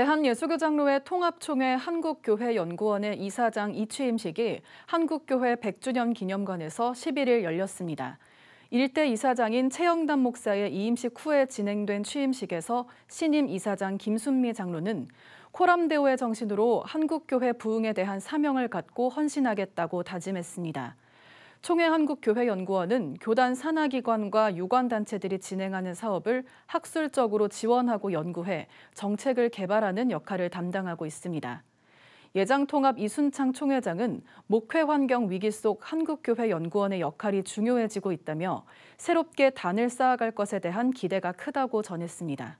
대한예수교장로회 통합총회 한국교회연구원의 이사장 이취임식이 한국교회 100주년 기념관에서 11일 열렸습니다. 일대 이사장인 최영담 목사의 이임식 후에 진행된 취임식에서 신임 이사장 김순미 장로는 코람데오의 정신으로 한국교회 부흥에 대한 사명을 갖고 헌신하겠다고 다짐했습니다. 총회 한국교회연구원은 교단 산하기관과 유관단체들이 진행하는 사업을 학술적으로 지원하고 연구해 정책을 개발하는 역할을 담당하고 있습니다. 예장통합 이순창 총회장은 목회 환경 위기 속 한국교회연구원의 역할이 중요해지고 있다며 새롭게 단을 쌓아갈 것에 대한 기대가 크다고 전했습니다.